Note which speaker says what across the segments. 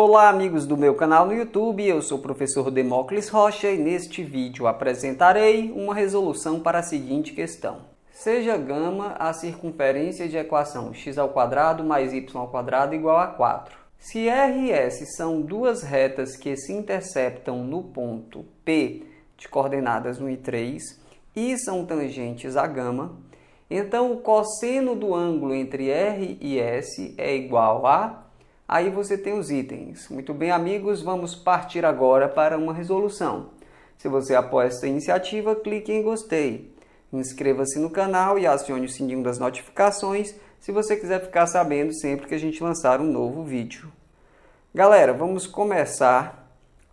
Speaker 1: Olá amigos do meu canal no YouTube, eu sou o professor Demócles Rocha e neste vídeo apresentarei uma resolução para a seguinte questão. Seja gama a circunferência de equação x² mais y² igual a 4. Se R e S são duas retas que se interceptam no ponto P de coordenadas 1 e 3 e são tangentes a gama, então o cosseno do ângulo entre R e S é igual a Aí você tem os itens. Muito bem, amigos, vamos partir agora para uma resolução. Se você apoia esta iniciativa, clique em gostei. Inscreva-se no canal e acione o sininho das notificações se você quiser ficar sabendo sempre que a gente lançar um novo vídeo. Galera, vamos começar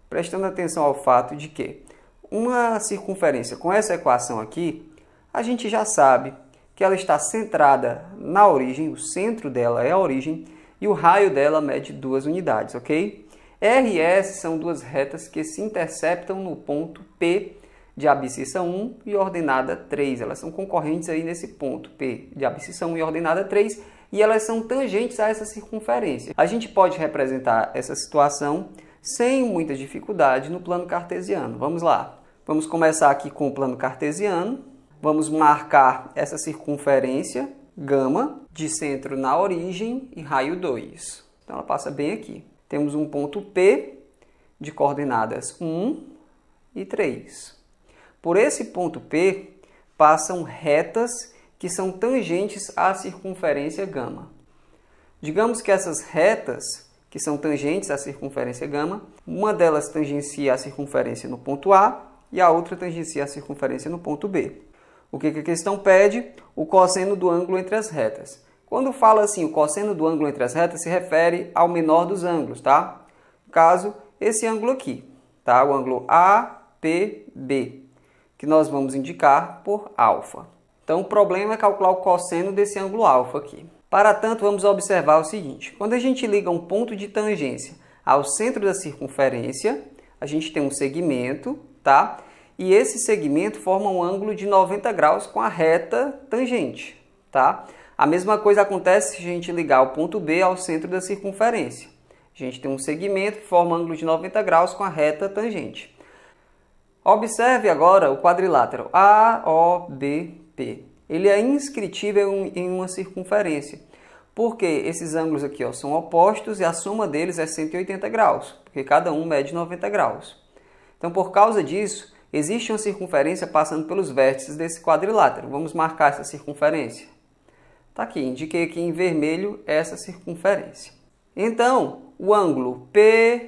Speaker 1: prestando atenção ao fato de que uma circunferência com essa equação aqui, a gente já sabe que ela está centrada na origem, o centro dela é a origem, e o raio dela mede duas unidades, ok? R e S são duas retas que se interceptam no ponto P de abscissa 1 e ordenada 3. Elas são concorrentes aí nesse ponto P de abscissa 1 e ordenada 3 e elas são tangentes a essa circunferência. A gente pode representar essa situação sem muita dificuldade no plano cartesiano. Vamos lá. Vamos começar aqui com o plano cartesiano. Vamos marcar essa circunferência, gama, de centro na origem e raio 2. Então ela passa bem aqui. Temos um ponto P de coordenadas 1 e 3. Por esse ponto P passam retas que são tangentes à circunferência gama. Digamos que essas retas que são tangentes à circunferência gama, uma delas tangencia a circunferência no ponto A e a outra tangencia a circunferência no ponto B. O que a questão pede? O cosseno do ângulo entre as retas. Quando fala assim, o cosseno do ângulo entre as retas se refere ao menor dos ângulos, tá? No caso, esse ângulo aqui, tá? O ângulo APB, que nós vamos indicar por alfa. Então, o problema é calcular o cosseno desse ângulo alfa aqui. Para tanto, vamos observar o seguinte. Quando a gente liga um ponto de tangência ao centro da circunferência, a gente tem um segmento, tá? e esse segmento forma um ângulo de 90 graus com a reta tangente, tá? A mesma coisa acontece se a gente ligar o ponto B ao centro da circunferência. A gente tem um segmento que forma um ângulo de 90 graus com a reta tangente. Observe agora o quadrilátero AOBP. Ele é inscritível em uma circunferência, porque esses ângulos aqui ó, são opostos e a soma deles é 180 graus, porque cada um mede 90 graus. Então, por causa disso, Existe uma circunferência passando pelos vértices desse quadrilátero. Vamos marcar essa circunferência. Está aqui, indiquei aqui em vermelho essa circunferência. Então, o ângulo PBO,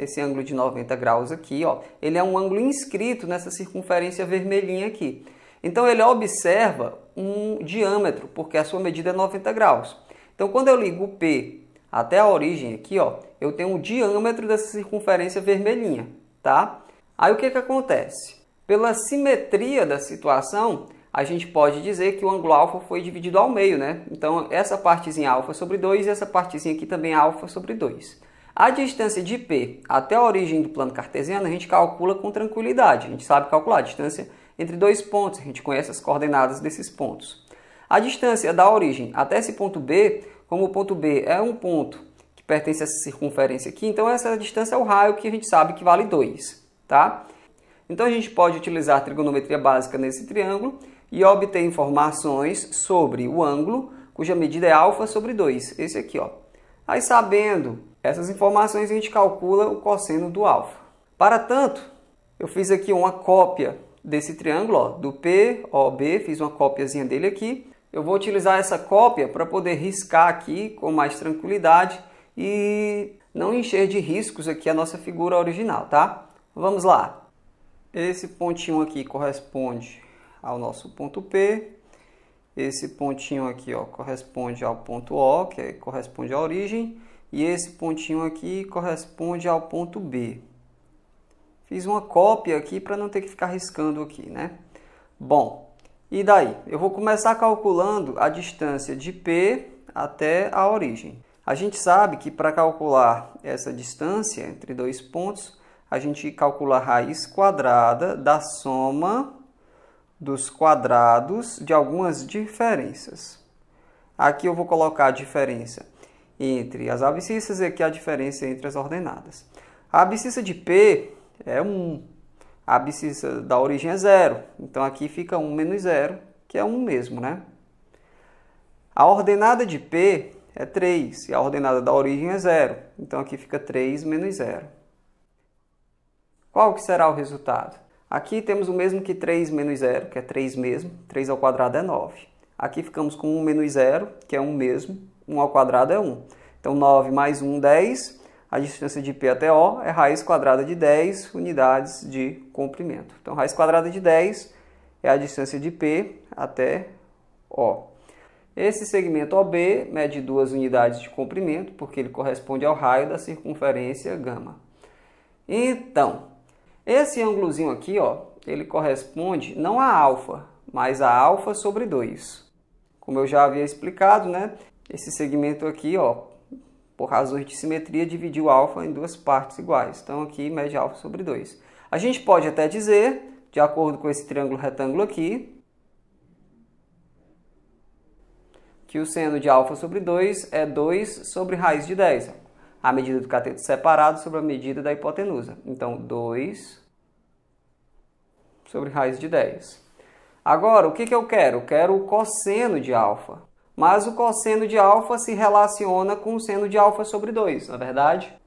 Speaker 1: esse ângulo de 90 graus aqui, ó, ele é um ângulo inscrito nessa circunferência vermelhinha aqui. Então, ele observa um diâmetro, porque a sua medida é 90 graus. Então, quando eu ligo o P até a origem aqui, ó, eu tenho um diâmetro dessa circunferência vermelhinha, tá? Aí o que, que acontece? Pela simetria da situação, a gente pode dizer que o ângulo alfa foi dividido ao meio, né? Então, essa partezinha alfa sobre 2 e essa partezinha aqui também alfa sobre 2. A distância de P até a origem do plano cartesiano a gente calcula com tranquilidade. A gente sabe calcular a distância entre dois pontos, a gente conhece as coordenadas desses pontos. A distância da origem até esse ponto B, como o ponto B é um ponto que pertence a essa circunferência aqui, então essa distância é o raio que a gente sabe que vale 2 tá? Então a gente pode utilizar trigonometria básica nesse triângulo e obter informações sobre o ângulo, cuja medida é alfa sobre 2, esse aqui, ó. Aí sabendo essas informações, a gente calcula o cosseno do alfa. Para tanto, eu fiz aqui uma cópia desse triângulo, ó, do POB, fiz uma cópiazinha dele aqui. Eu vou utilizar essa cópia para poder riscar aqui com mais tranquilidade e não encher de riscos aqui a nossa figura original, tá? Vamos lá. Esse pontinho aqui corresponde ao nosso ponto P. Esse pontinho aqui ó, corresponde ao ponto O, que é, corresponde à origem. E esse pontinho aqui corresponde ao ponto B. Fiz uma cópia aqui para não ter que ficar riscando aqui, né? Bom, e daí? Eu vou começar calculando a distância de P até a origem. A gente sabe que para calcular essa distância entre dois pontos, a gente calcula a raiz quadrada da soma dos quadrados de algumas diferenças. Aqui eu vou colocar a diferença entre as abscissas e aqui a diferença entre as ordenadas. A abscissa de P é 1, a abscissa da origem é 0, então aqui fica 1 menos 0, que é 1 mesmo, né? A ordenada de P é 3 e a ordenada da origem é 0, então aqui fica 3 menos 0. Qual que será o resultado? Aqui temos o mesmo que 3 menos 0, que é 3 mesmo, 3 ao quadrado é 9. Aqui ficamos com 1 menos 0, que é 1 mesmo, 1 ao quadrado é 1. Então 9 mais 1, 10. A distância de P até O é raiz quadrada de 10 unidades de comprimento. Então raiz quadrada de 10 é a distância de P até O. Esse segmento OB mede duas unidades de comprimento, porque ele corresponde ao raio da circunferência gama. Então, esse ângulozinho aqui, ó, ele corresponde não a alfa, mas a alfa sobre 2. Como eu já havia explicado, né? Esse segmento aqui, ó, por razões de simetria, dividiu alfa em duas partes iguais. Então aqui mede alfa sobre 2. A gente pode até dizer, de acordo com esse triângulo retângulo aqui, que o seno de alfa sobre 2 é 2 sobre raiz de 10 a medida do cateto separado sobre a medida da hipotenusa. Então, 2 sobre raiz de 10. Agora, o que, que eu quero? Eu quero o cosseno de alfa. Mas o cosseno de alfa se relaciona com o seno de alfa sobre 2, na é verdade?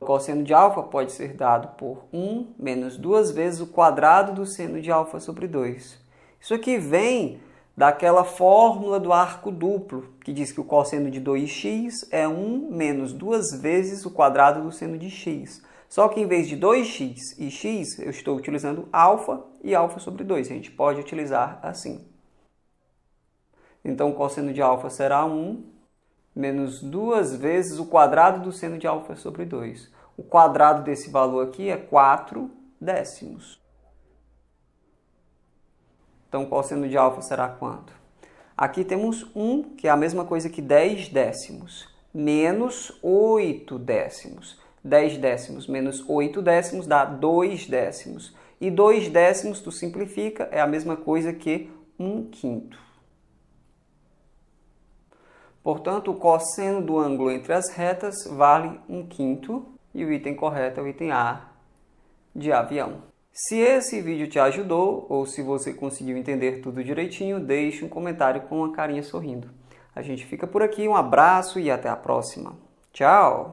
Speaker 1: O cosseno de alfa pode ser dado por 1 menos duas vezes o quadrado do seno de alfa sobre 2. Isso aqui vem daquela fórmula do arco duplo, que diz que o cosseno de 2x é 1 menos 2 vezes o quadrado do seno de x. Só que em vez de 2x e x, eu estou utilizando alfa e alfa sobre 2. A gente pode utilizar assim. Então, o cosseno de alfa será 1 menos 2 vezes o quadrado do seno de alfa sobre 2. O quadrado desse valor aqui é 4 décimos. Então, o cosseno de alfa será quanto? Aqui temos 1, que é a mesma coisa que 10 décimos, menos 8 décimos. 10 décimos menos 8 décimos dá 2 décimos. E 2 décimos, tu simplifica, é a mesma coisa que 1 quinto. Portanto, o cosseno do ângulo entre as retas vale 1 quinto. E o item correto é o item A de avião. Se esse vídeo te ajudou ou se você conseguiu entender tudo direitinho, deixe um comentário com a carinha sorrindo. A gente fica por aqui, um abraço e até a próxima. Tchau!